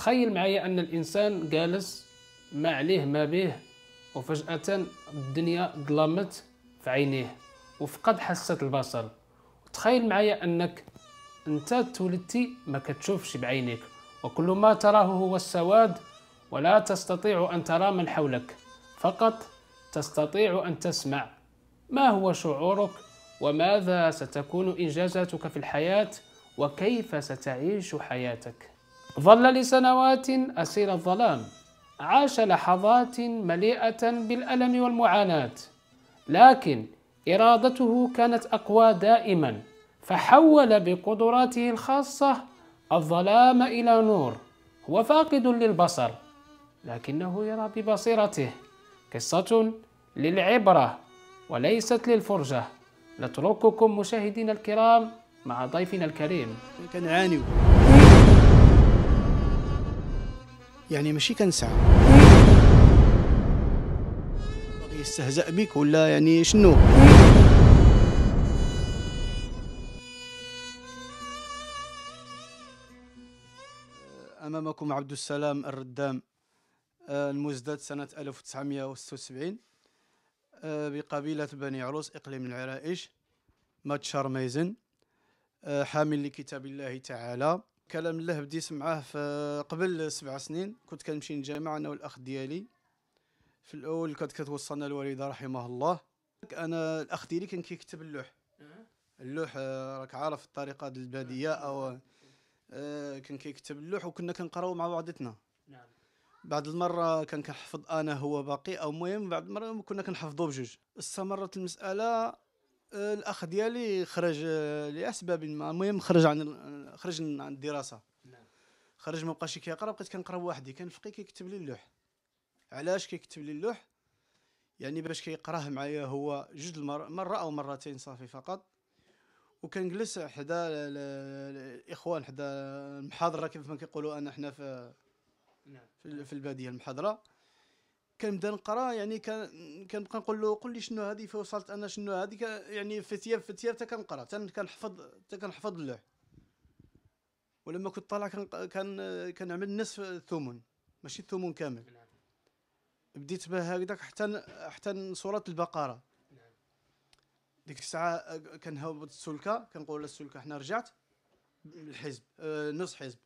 تخيل معايا ان الانسان جالس ما عليه ما به وفجاه الدنيا ظلمت في عينيه وفقد حاسه البصر تخيل معايا انك انت تولدتي ما كتشوفش بعينيك وكل ما تراه هو السواد ولا تستطيع ان ترى من حولك فقط تستطيع ان تسمع ما هو شعورك وماذا ستكون انجازاتك في الحياه وكيف ستعيش حياتك ظل لسنوات أسير الظلام عاش لحظات مليئة بالألم والمعاناة لكن إرادته كانت أقوى دائما فحول بقدراته الخاصة الظلام إلى نور هو فاقد للبصر لكنه يرى ببصيرته قصة للعبرة وليست للفرجة نترككم مشاهدينا الكرام مع ضيفنا الكريم كنعانيو يعني ماشي كنسعى باغي يستهزأ بك ولا يعني شنو أمامكم عبد السلام الردام المزداد سنة 1976 بقبيلة بني عروس إقليم العرائش ماتشار ميزن حامل لكتاب الله تعالى كلام الله بديت معاه في قبل سبع سنين كنت كنمشي للجامع انا والاخ ديالي في الاول كانت كتوصلنا الوالده رحمه الله انا الاخ ديالي كان كيكتب اللوح اللوح آه، راك عارف الطريقه ديال الباديه نعم. او آه، كان كيكتب اللوح وكنا كنقراو مع بعضتنا نعم بعد المره كان كنحفظ انا هو باقي او المهم بعد المره كنا كنحفظو بجوج استمرت المساله الاخ ديالي خرج آه، لاسباب ما المهم خرج عن آه، خرج عن الدراسه نعم. خرج ما بقاش كيقرا بقيت كنقرا بوحدي كان فقي كيكتب لي اللوح علاش كيكتب لي اللوح يعني باش كيقراه معايا هو جوج المر... مره او مرتين صافي فقط وكنجلس حدا الاخوان حدا المحاضره كيف ما كيقولوا انا حنا في نعم. في الباديه المحاضره كنبدا نقرا يعني كنبقى نقول له قل لي شنو هذه فوصلت انا شنو هذه يعني في ثياب في ثياب حتى كنقرا حتى كنحفظ حتى كنحفظ اللوح ولما كنت طالع كان كنعمل نصف الثمن ماشي الثمن كامل نعم. بديت بها هكذاك حتى حتى سوره البقره نعم. ديك الساعه آه، كنهبط السلكه كنقول السلكه حنا رجعت الحزب آه، نص حزب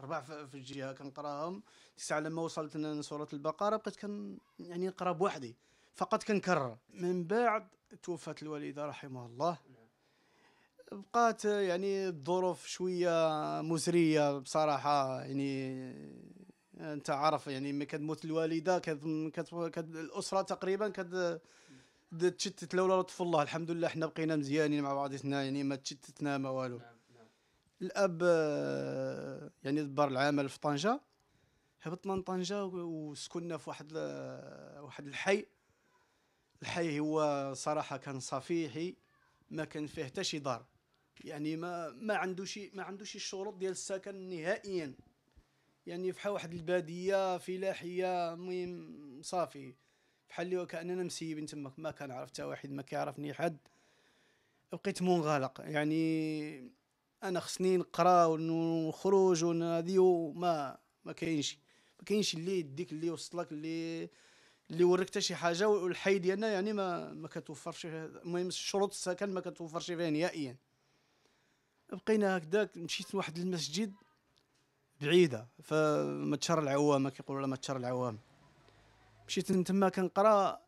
اربع في الجهه كنقراهم تسعه لما وصلت لسوره البقره بقيت كان يعني نقرا بوحدي فقط كنكرر من بعد توفت الوالده رحمها الله بقات يعني الظروف شويه مزريه بصراحه يعني آه، انت عارف يعني ملي كتموت الوالده كد كد كد الاسره تقريبا كد تشتت لولا لطف الله الحمد لله حنا بقينا مزيانين مع بعضنا يعني ما تشتتنا ما والو نعم. الاب آه، يعني دبر العمل في طنجه هبطنا لطنجه وسكننا في واحد آه، واحد الحي الحي هو صراحه كان صفيحي ما كان فيه حتى شي دار يعني ما ما شي ما شي الشروط ديال السكن نهائيا يعني فحال واحد الباديه فلاحيه المهم صافي بحال اللي كاننا مسيبين تماك ما كان حتى واحد ما كيعرفني حد بقيت منغلق يعني انا خصني نقرا ونخرج ونادي وما ما كاينش ما كاينش اللي يديك اللي يوصلك اللي اللي يوريك حتى شي حاجه والحي ديالنا يعني ما ما كتوفرش المهم شروط السكن ما كتوفرش فيها نهائيا بقينا هكذاك مشيت لواحد المسجد بعيده فمتشر العوام كيقولوا لها متشر العوام مشيت من تما كنقرا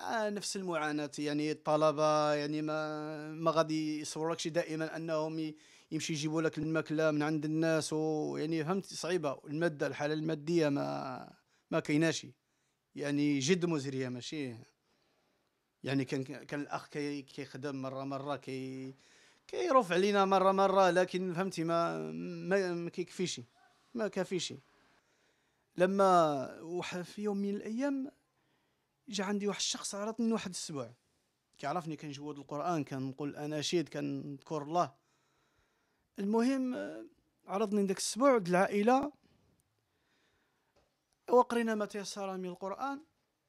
آه نفس المعاناة يعني الطلبة يعني ما ما غادي يصوركش دائما انهم يمشي يجيبوا لك الماكلة من عند الناس ويعني فهمت صعيبة المادة الحالة المادية ما ما كايناش يعني جد مزرية ماشي يعني كان كان الاخ كي كيخدم مرة مرة كي كيرفع علينا مرة مرة لكن فهمتي ما ما, ما كيكفيش ما كافيش لما في يوم من الايام جا عندي واحد الشخص عرضني واحد السبوع كيعرفني كنجود القران كنقول اناشيد كنذكر الله المهم آه، عرضني داك السبوع د العائله وقرينا ما تيسر من القران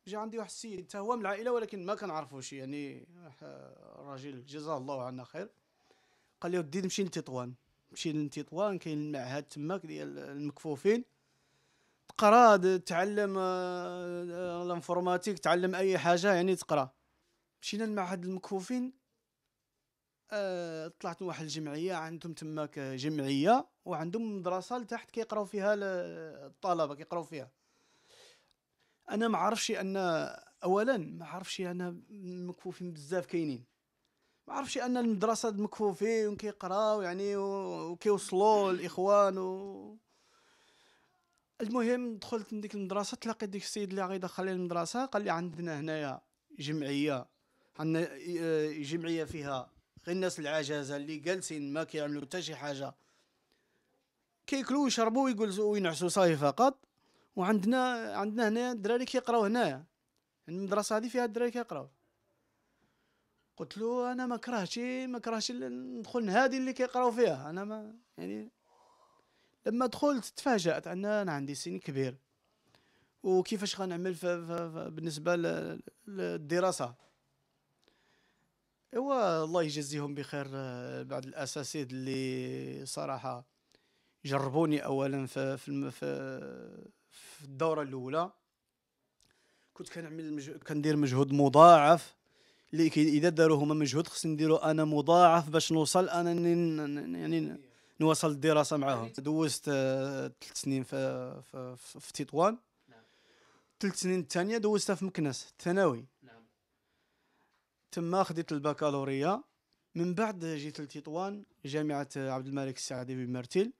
جا عندي واحد السيد حتى هو من العائله ولكن ما كنعرفوش يعني آه، راجل جزاه الله عنا خير قال لي ودي نمشي لتطوان مشي لتطوان كاين المعهد تماك ديال المكفوفين تقرا تعلم آه، آه، الانفورماتيك تعلم اي حاجه يعني تقرا مشينا لمعهد المكفوفين أه طلعت لواحد الجمعيه عندهم تماك جمعيه وعندهم مدرسه لتحت كيقراو فيها الطلبه كيقراو فيها انا ما عرفش ان اولا ما عرفش انا المكفوفين بزاف كاينين ما عرفش ان المدرسه المكفوفين كيقراو يعني وكيوصلوا الاخوان و المهم دخلت لديك المدرسه تلاقيت ديك السيد اللي يدخل المدرسه قال لي عندنا هنايا جمعيه عندنا جمعيه فيها غير الناس العجزه اللي جالسين ما كيعملوا حتى شي حاجه كياكلوا ويشربوا ويجلسوا وينعسوا صافي فقط وعندنا عندنا هنا دراري كيقراو هنايا يعني المدرسه هذه فيها الدراري كيقراو قلت له انا ما كرهتش ما كرهتش ندخل هذه اللي كيقراو فيها انا ما يعني لما دخلت تفاجات ان انا عندي سن كبير وكيفاش غنعمل بالنسبه للدراسه هو الله يجزيهم بخير آه، بعض الاساسيد اللي صراحه جربوني اولا في في الدوره الاولى كنت كنعمل كندير مجهود مضاعف اللي اذا داروا هما مجهود خصني نديرو انا مضاعف باش نوصل انا يعني نواصل الدراسه معاهم دوزت ثلاث آه، سنين في في, في تطوان ثلاث نعم. سنين الثانيه دوزتها في مكناس الثانوي نعم. تما خديت البكالوريا من بعد جيت لتطوان جامعه عبد الملك السعدي بمرتيل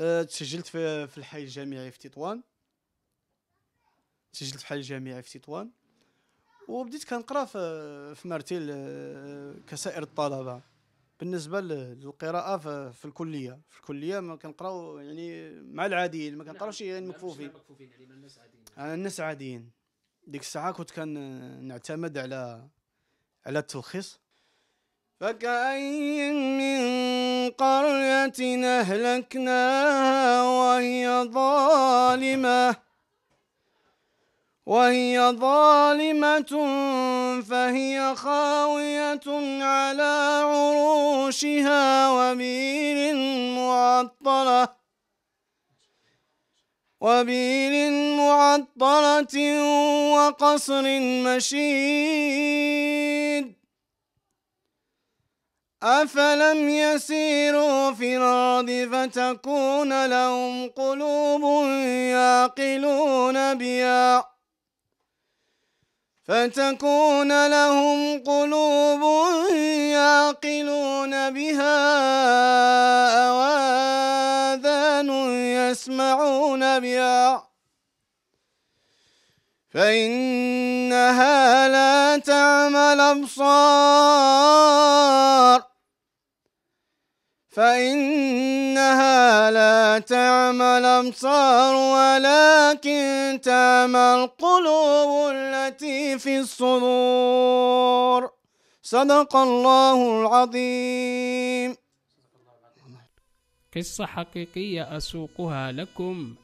آه، تسجلت في, في الحي الجامعي في تطوان تسجلت في الحي الجامعي في تطوان وبديت كنقرا في, مرتيل آه، كسائر الطلبه بالنسبه للقراءه في الكليه في الكليه ما كنقراو يعني مع العاديين ما كنقراوش نعم. يعني نعم. مكفوفين مكفوفين يعني الناس عاديين انا آه، الناس عاديين ديك الساعه كنت كنعتمد على على التلخيص فكأين من قرية أهلكناها وهي ظالمة وهي ظالمة فهي خاوية على عروشها وبير معطلة وبير معطلة وقصر مشيد أفلم يسيروا في الأرض فتكون لهم قلوب يعقلون بها فتكون لهم قلوب يعقلون بها أواذان يسمعون بها فإنها لا تعمى الأبصار فإنها لا تعمى الأبصار ولكن تعمى القلوب التي في الصدور صدق الله العظيم قصة حقيقية أسوقها لكم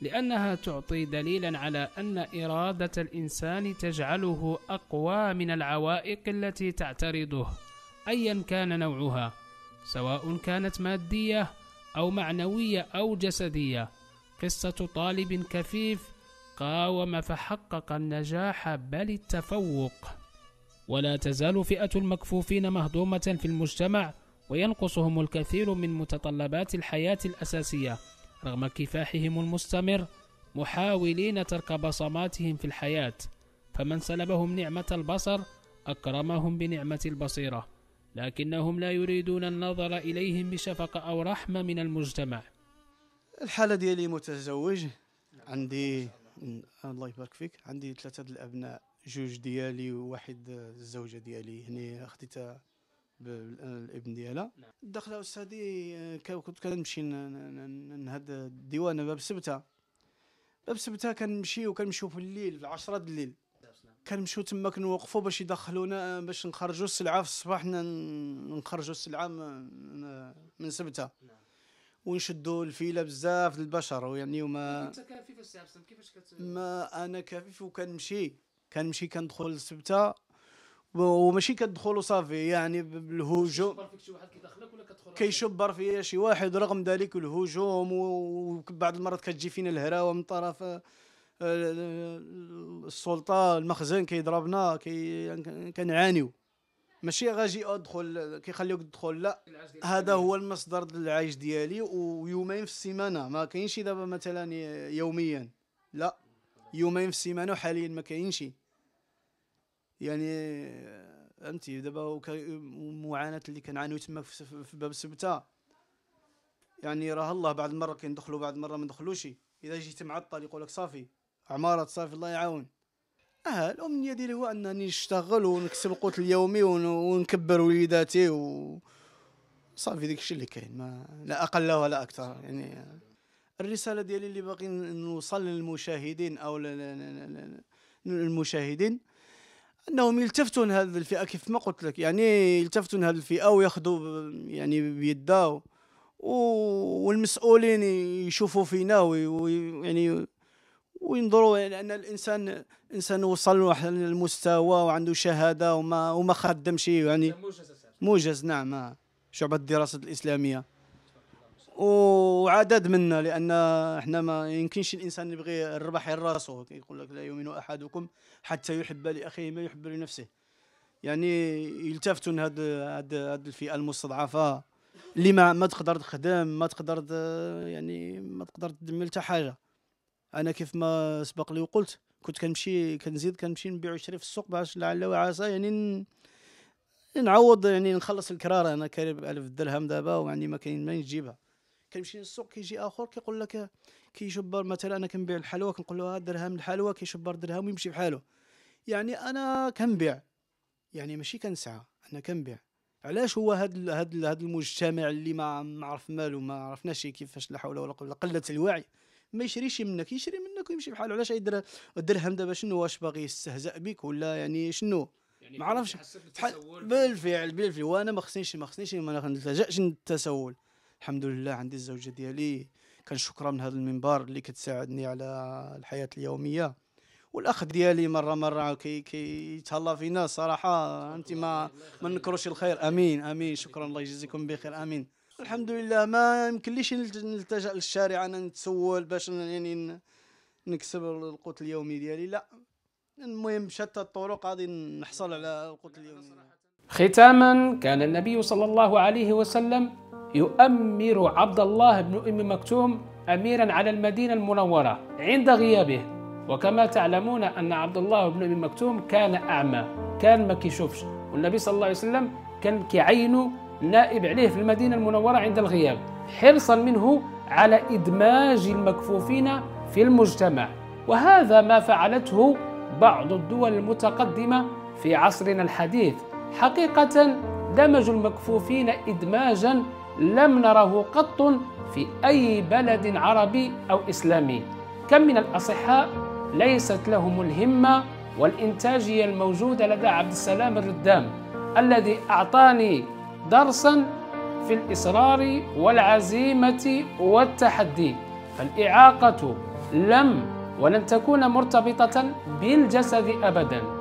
لأنها تعطي دليلا على أن إرادة الإنسان تجعله أقوى من العوائق التي تعترضه أيا كان نوعها سواء كانت مادية أو معنوية أو جسدية قصة طالب كفيف قاوم فحقق النجاح بل التفوق ولا تزال فئة المكفوفين مهضومة في المجتمع وينقصهم الكثير من متطلبات الحياة الأساسية رغم كفاحهم المستمر محاولين ترك بصماتهم في الحياة فمن سلبهم نعمة البصر أكرمهم بنعمة البصيرة لكنهم لا يريدون النظر إليهم بشفقة أو رحمة من المجتمع الحالة ديالي متزوج عندي الله يبارك فيك عندي ثلاثة الأبناء جوج ديالي وواحد الزوجة ديالي هنا أخدتها بالابن ديالها نعم. الدخله استاذي كنت كنمشي نهد الديوان باب سبته باب سبته كنمشي وكنمشيو في الليل العشرة د الليل كنمشيو تما كنوقفوا باش يدخلونا باش نخرجوا السلعه في الصباح نخرجوا السلعه من سبته نعم. ونشدوا الفيله بزاف للبشر ويعني وما انت كفيف السابسن كيفاش كت ما انا كفيف وكنمشي كنمشي كندخل السبته وماشي كدخل وصافي يعني بالهجوم كيشبر فيا شي واحد رغم ذلك الهجوم وبعض المرات كتجي فينا الهراوه من طرف السلطه المخزن كيضربنا كي يعني كنعانيو ماشي غاجي ادخل كيخليوك تدخل لا هذا هو المصدر ديال العيش ديالي ويومين في السيمانه ما كاينش دابا مثلا يوميا لا يومين في السيمانه حاليا ما كاينش يعني فهمتي دابا المعاناه اللي كنعانيو تما في باب السبته يعني راه الله بعد المره كندخلو بعد المره ما ندخلوش اذا جيت معطل يقول لك صافي عمارة صافي الله يعاون اه الامنيه ديالي هو انني نشتغل ونكسب القوت اليومي ونكبر وليداتي و صافي الشيء اللي كاين ما لا اقل ولا اكثر يعني الرساله ديالي اللي باغي نوصل للمشاهدين او للمشاهدين انهم يلتفتوا لهذه الفئه كيف ما قلت لك يعني يلتفتوا لهذه الفئه وياخذوا يعني بيدها والمسؤولين يشوفوا فينا ويعني وينظروا لان الانسان انسان وصل لواحد المستوى وعنده شهاده وما وما خدمش يعني موجز نعم شعبه الدراسات الاسلاميه وعدد منا لان احنا ما يمكنش الانسان يبغي الربح راسه يقول لك لا يؤمن احدكم حتى يحب لاخيه ما يحب لنفسه يعني يلتفتوا هاد هاد هاد الفئه المستضعفه اللي ما ما تقدر تخدم ما تقدر يعني ما تقدر تدمل حتى حاجه انا كيف ما سبق لي وقلت كنت كنمشي كنزيد كنمشي نبيع ونشري في السوق باش لعل وعسى يعني نعوض يعني نخلص الكرار انا كارب 1000 درهم دابا ويعني ما كاين ما نجيبها كنمشي للسوق كيجي اخر كيقول لك كيشبر مثلا انا كنبيع الحلوى كنقول له درهم الحلوى كيشبر درهم ويمشي بحاله يعني انا كنبيع يعني ماشي كنسعى انا كنبيع علاش هو هاد هاد هاد المجتمع اللي ما عرف مالو ما عرفناش كيفاش لا حول ولا قوه قله الوعي ما يشريش منك يشري منك ويمشي بحاله علاش يدير الدرهم دابا شنو واش باغي يستهزأ بك ولا يعني شنو يعني ما عرفش بالفعل بالفعل وانا ما خصنيش ما خصنيش ما نلجاش للتسول الحمد لله عندي الزوجه ديالي كنشكرها من هذا المنبر اللي كتساعدني على الحياه اليوميه والاخ ديالي مره مره كي كيتهلا فينا الصراحه انت ما ما نكروش الخير امين امين شكرا الله يجزيكم بخير امين الحمد لله ما يمكنليش نلتجا للشارع انا نتسول باش يعني نكسب القوت اليومي ديالي لا المهم بشتى الطرق غادي نحصل على القوت يعني اليومي ختاما كان النبي صلى الله عليه وسلم يؤمر عبد الله بن ام مكتوم اميرا على المدينه المنوره عند غيابه وكما تعلمون ان عبد الله بن ام مكتوم كان اعمى كان ما كيشوفش والنبي صلى الله عليه وسلم كان كيعينه نائب عليه في المدينة المنورة عند الغياب حرصا منه على إدماج المكفوفين في المجتمع وهذا ما فعلته بعض الدول المتقدمة في عصرنا الحديث حقيقة دمجوا المكفوفين إدماجا لم نره قط في أي بلد عربي أو إسلامي كم من الأصحاء ليست لهم الهمة والإنتاجية الموجودة لدى عبد السلام الردام الذي أعطاني درسا في الإصرار والعزيمة والتحدي فالإعاقة لم ولن تكون مرتبطة بالجسد أبداً